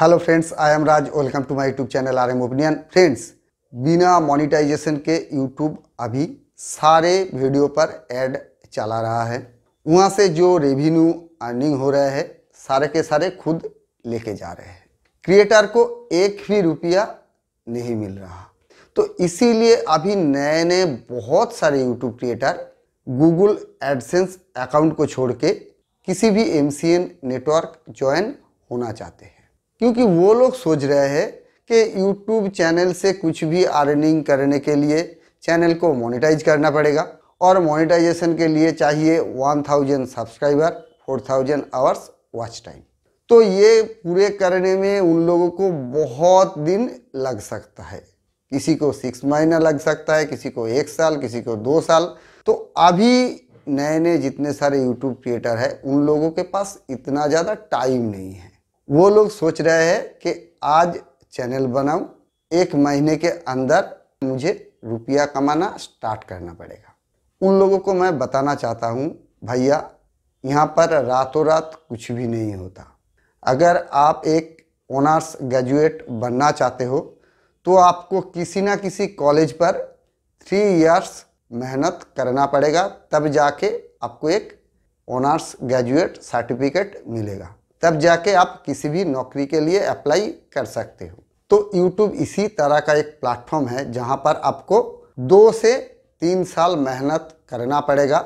hello friends I am Raj welcome to my YouTube channel R M opinion friends बिना monetization के YouTube अभी सारे video पर add चला रहा है वहाँ से जो रेवेन्यू अर्निंग हो रहा है सारे के सारे खुद लेके जा रहे हैं क्रिएटर को एक भी रुपया नहीं मिल रहा तो इसीलिए अभी नए नए बहुत सारे YouTube creator Google AdSense account को छोड़ के किसी भी एम नेटवर्क ज्वाइन होना चाहते हैं क्योंकि वो लोग सोच रहे हैं कि यूट्यूब चैनल से कुछ भी अर्निंग करने के लिए चैनल को मोनिटाइज करना पड़ेगा और मोनिटाइजेशन के लिए चाहिए 1000 सब्सक्राइबर 4000 आवर्स वॉच टाइम तो ये पूरे करने में उन लोगों को बहुत दिन लग सकता है किसी को सिक्स महीना लग सकता है किसी को एक साल किसी को दो साल तो अभी नए नए जितने सारे यूट्यूब क्रिएटर है उन लोगों के पास इतना ज़्यादा टाइम नहीं है वो लोग सोच रहे हैं कि आज चैनल बनाऊं एक महीने के अंदर मुझे रुपया कमाना स्टार्ट करना पड़ेगा उन लोगों को मैं बताना चाहता हूं भैया यहाँ पर रातों रात कुछ भी नहीं होता अगर आप एक ऑनर्स ग्रेजुएट बनना चाहते हो तो आपको किसी ना किसी कॉलेज पर थ्री इयर्स मेहनत करना पड़ेगा तब जाके आपको एक ऑनर्स ग्रेजुएट सर्टिफिकेट मिलेगा तब जाके आप किसी भी नौकरी के लिए अप्लाई कर सकते हो तो यूट्यूब इसी तरह का एक प्लेटफॉर्म है जहाँ पर आपको दो से तीन साल मेहनत करना पड़ेगा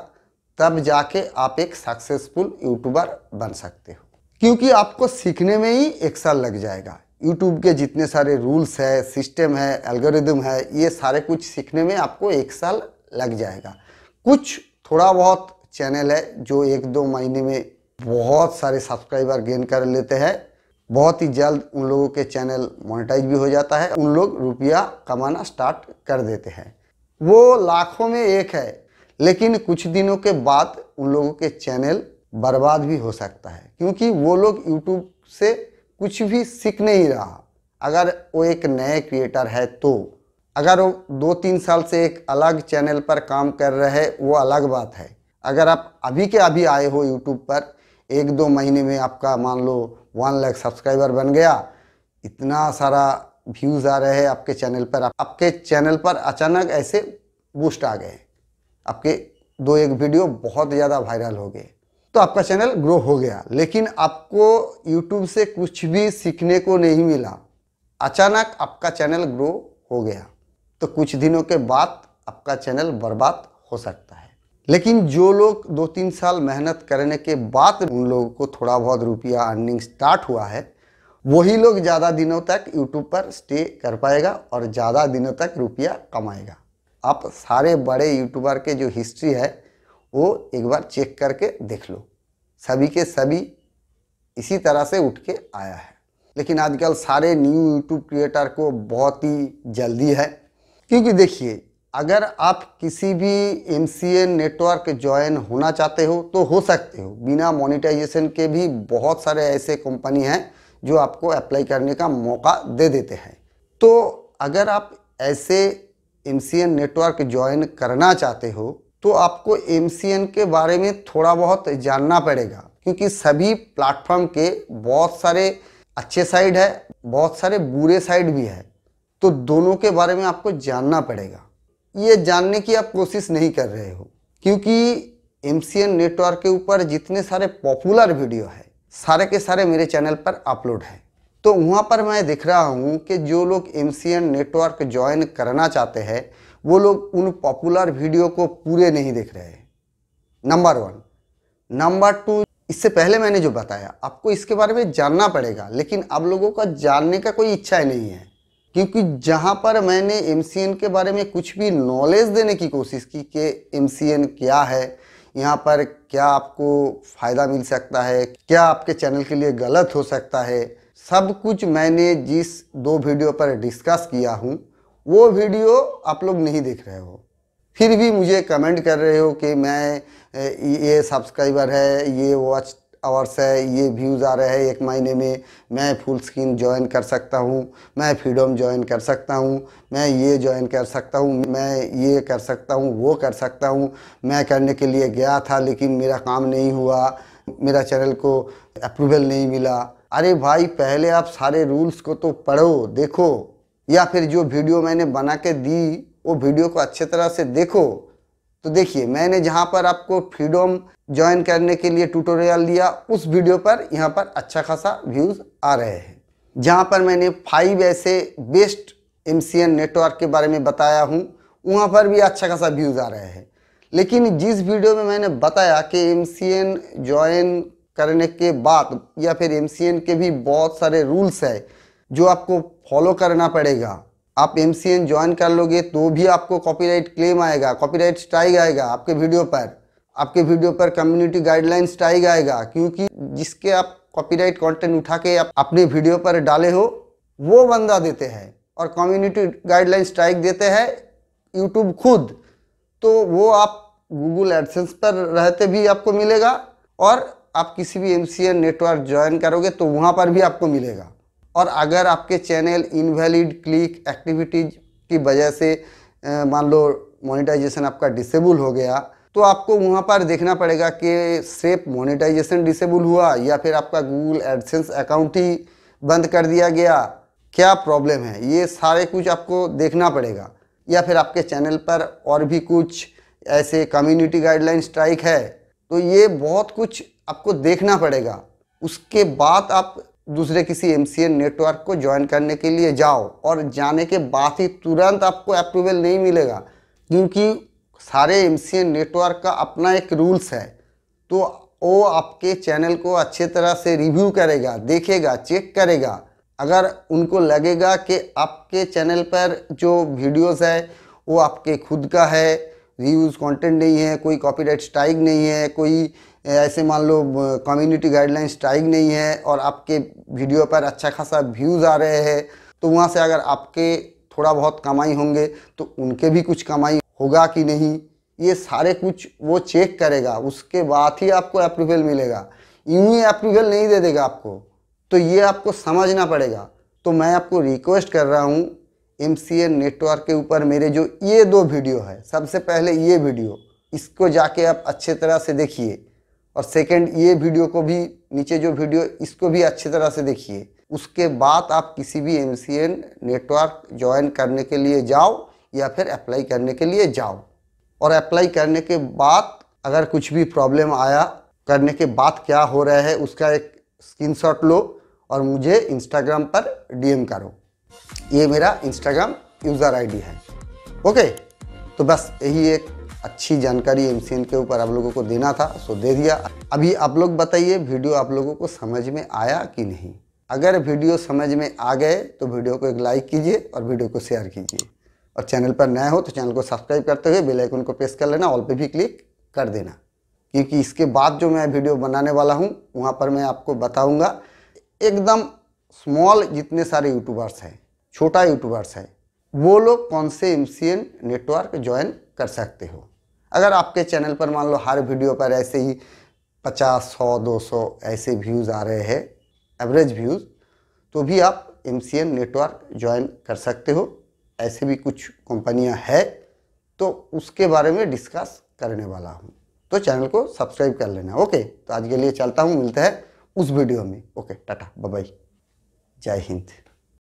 तब जाके आप एक सक्सेसफुल यूट्यूबर बन सकते हो क्योंकि आपको सीखने में ही एक साल लग जाएगा यूट्यूब के जितने सारे रूल्स है सिस्टम है एल्गोरिदम है ये सारे कुछ सीखने में आपको एक साल लग जाएगा कुछ थोड़ा बहुत चैनल है जो एक दो महीने में बहुत सारे सब्सक्राइबर गेन कर लेते हैं बहुत ही जल्द उन लोगों के चैनल मोनेटाइज भी हो जाता है उन लोग रुपया कमाना स्टार्ट कर देते हैं वो लाखों में एक है लेकिन कुछ दिनों के बाद उन लोगों के चैनल बर्बाद भी हो सकता है क्योंकि वो लोग यूट्यूब से कुछ भी सीख नहीं रहा अगर वो एक नए क्रिएटर है तो अगर वो दो तीन साल से एक अलग चैनल पर काम कर रहे वो अलग बात है अगर आप अभी के अभी आए हो यूट्यूब पर एक दो महीने में आपका मान लो वन लाख सब्सक्राइबर बन गया इतना सारा व्यूज़ आ रहे हैं आपके चैनल पर आपके चैनल पर अचानक ऐसे बूस्ट आ गए आपके दो एक वीडियो बहुत ज़्यादा वायरल हो गए तो आपका चैनल ग्रो हो गया लेकिन आपको यूट्यूब से कुछ भी सीखने को नहीं मिला अचानक आपका चैनल ग्रो हो गया तो कुछ दिनों के बाद आपका चैनल बर्बाद हो सकता है लेकिन जो लोग दो तीन साल मेहनत करने के बाद उन लोगों को थोड़ा बहुत रुपया अर्निंग स्टार्ट हुआ है वही लोग ज़्यादा दिनों तक यूट्यूब पर स्टे कर पाएगा और ज़्यादा दिनों तक रुपया कमाएगा आप सारे बड़े यूट्यूबर के जो हिस्ट्री है वो एक बार चेक करके देख लो सभी के सभी इसी तरह से उठ के आया है लेकिन आजकल सारे न्यू यूट्यूब क्रिएटर को बहुत ही जल्दी है क्योंकि देखिए अगर आप किसी भी एम नेटवर्क ज्वाइन होना चाहते हो तो हो सकते हो बिना मोनिटाइजेशन के भी बहुत सारे ऐसे कंपनी हैं जो आपको अप्लाई करने का मौका दे देते हैं तो अगर आप ऐसे एम नेटवर्क ज्वाइन करना चाहते हो तो आपको एम के बारे में थोड़ा बहुत जानना पड़ेगा क्योंकि सभी प्लेटफॉर्म के बहुत सारे अच्छे साइड है बहुत सारे बुरे साइड भी है तो दोनों के बारे में आपको जानना पड़ेगा ये जानने की आप कोशिश नहीं कर रहे हो क्योंकि एम नेटवर्क के ऊपर जितने सारे पॉपुलर वीडियो है सारे के सारे मेरे चैनल पर अपलोड है तो वहाँ पर मैं देख रहा हूँ कि जो लोग एम नेटवर्क ज्वाइन करना चाहते हैं वो लोग उन पॉपुलर वीडियो को पूरे नहीं देख रहे हैं नंबर वन नंबर टू इससे पहले मैंने जो बताया आपको इसके बारे में जानना पड़ेगा लेकिन आप लोगों का जानने का कोई इच्छा ही नहीं है क्योंकि जहाँ पर मैंने एम के बारे में कुछ भी नॉलेज देने की कोशिश की कि एम क्या है यहाँ पर क्या आपको फ़ायदा मिल सकता है क्या आपके चैनल के लिए गलत हो सकता है सब कुछ मैंने जिस दो वीडियो पर डिस्कस किया हूँ वो वीडियो आप लोग नहीं देख रहे हो फिर भी मुझे कमेंट कर रहे हो कि मैं ये सब्सक्राइबर है ये वॉच आवर्स है ये व्यूज़ आ रहे हैं एक महीने में मैं फुल स्क्रीन ज्वाइन कर सकता हूँ मैं फ्रीडम ज्वाइन कर सकता हूँ मैं ये ज्वाइन कर सकता हूँ मैं ये कर सकता हूँ वो कर सकता हूँ मैं करने के लिए गया था लेकिन मेरा काम नहीं हुआ मेरा चैनल को अप्रूवल नहीं मिला अरे भाई पहले आप सारे रूल्स को तो पढ़ो देखो या फिर जो वीडियो मैंने बना के दी वो वीडियो को अच्छे तरह से देखो तो देखिए मैंने जहाँ पर आपको फ्रीडोम ज्वाइन करने के लिए ट्यूटोरियल दिया उस वीडियो पर यहाँ पर अच्छा खासा व्यूज़ आ रहे हैं जहाँ पर मैंने फाइव ऐसे बेस्ट एम नेटवर्क के बारे में बताया हूँ वहाँ पर भी अच्छा खासा व्यूज़ आ रहे हैं लेकिन जिस वीडियो में मैंने बताया कि एम ज्वाइन करने के बाद या फिर एम के भी बहुत सारे रूल्स है जो आपको फॉलो करना पड़ेगा आप एम सी एन ज्वाइन कर लोगे तो भी आपको कॉपीराइट क्लेम आएगा कॉपीराइट स्ट्राइक आएगा आपके वीडियो पर आपके वीडियो पर कम्युनिटी गाइडलाइन स्ट्राइक आएगा क्योंकि जिसके आप कॉपीराइट कंटेंट उठा के आप अपने वीडियो पर डाले हो वो बंदा देते हैं और कम्युनिटी गाइडलाइन स्ट्राइक देते हैं यूट्यूब खुद तो वो आप गूगल एडसेंस पर रहते भी आपको मिलेगा और आप किसी भी एम नेटवर्क ज्वाइन करोगे तो वहाँ पर भी आपको मिलेगा और अगर आपके चैनल इनवैलिड क्लिक एक्टिविटीज की वजह से मान लो मोनेटाइजेशन आपका डिसेबल हो गया तो आपको वहाँ पर देखना पड़ेगा कि सिर्फ मोनेटाइजेशन डिसेबल हुआ या फिर आपका गूगल एडसेंस अकाउंट ही बंद कर दिया गया क्या प्रॉब्लम है ये सारे कुछ आपको देखना पड़ेगा या फिर आपके चैनल पर और भी कुछ ऐसे कम्युनिटी गाइडलाइन स्ट्राइक है तो ये बहुत कुछ आपको देखना पड़ेगा उसके बाद आप दूसरे किसी एम नेटवर्क को ज्वाइन करने के लिए जाओ और जाने के बाद ही तुरंत आपको अप्रूवल नहीं मिलेगा क्योंकि सारे एम नेटवर्क का अपना एक रूल्स है तो वो आपके चैनल को अच्छे तरह से रिव्यू करेगा देखेगा चेक करेगा अगर उनको लगेगा कि आपके चैनल पर जो वीडियोस है वो आपके खुद का है रीयूज कंटेंट नहीं है कोई कॉपीराइट स्ट्राइक नहीं है कोई ऐसे मान लो कम्युनिटी गाइडलाइन स्ट्राइक नहीं है और आपके वीडियो पर अच्छा खासा व्यूज़ आ रहे हैं तो वहाँ से अगर आपके थोड़ा बहुत कमाई होंगे तो उनके भी कुछ कमाई होगा कि नहीं ये सारे कुछ वो चेक करेगा उसके बाद ही आपको अप्रूवल मिलेगा यूँ ही अप्रूवल नहीं दे देगा आपको तो ये आपको समझना पड़ेगा तो मैं आपको रिक्वेस्ट कर रहा हूँ एम नेटवर्क के ऊपर मेरे जो ये दो वीडियो है सबसे पहले ये वीडियो इसको जाके आप अच्छे तरह से देखिए और सेकंड ये वीडियो को भी नीचे जो वीडियो इसको भी अच्छे तरह से देखिए उसके बाद आप किसी भी एम नेटवर्क ज्वाइन करने के लिए जाओ या फिर अप्लाई करने के लिए जाओ और अप्लाई करने के बाद अगर कुछ भी प्रॉब्लम आया करने के बाद क्या हो रहा है उसका एक स्क्रीनशॉट लो और मुझे इंस्टाग्राम पर डीएम करो ये मेरा इंस्टाग्राम यूज़र आईडी है ओके तो बस यही एक अच्छी जानकारी एम के ऊपर आप लोगों को देना था सो दे दिया अभी आप लोग बताइए वीडियो आप लोगों को समझ में आया कि नहीं अगर वीडियो समझ में आ गए तो वीडियो को एक लाइक कीजिए और वीडियो को शेयर कीजिए और चैनल पर नए हो तो चैनल को सब्सक्राइब करते हुए बेल आइकन को प्रेस कर लेना ऑल पे भी क्लिक कर देना क्योंकि इसके बाद जो मैं वीडियो बनाने वाला हूँ वहाँ पर मैं आपको बताऊँगा एकदम स्मॉल जितने सारे यूट्यूबर्स हैं छोटा यूट्यूबर्स है वो लोग कौन से एम नेटवर्क ज्वाइन कर सकते हो अगर आपके चैनल पर मान लो हर वीडियो पर ऐसे ही पचास सौ दो सौ ऐसे व्यूज़ आ रहे हैं एवरेज व्यूज़ तो भी आप एम नेटवर्क ज्वाइन कर सकते हो ऐसे भी कुछ कंपनियां हैं तो उसके बारे में डिस्कस करने वाला हूँ तो चैनल को सब्सक्राइब कर लेना ओके तो आज के लिए चलता हूँ मिलता है उस वीडियो में ओके टाटा बाय जय हिंद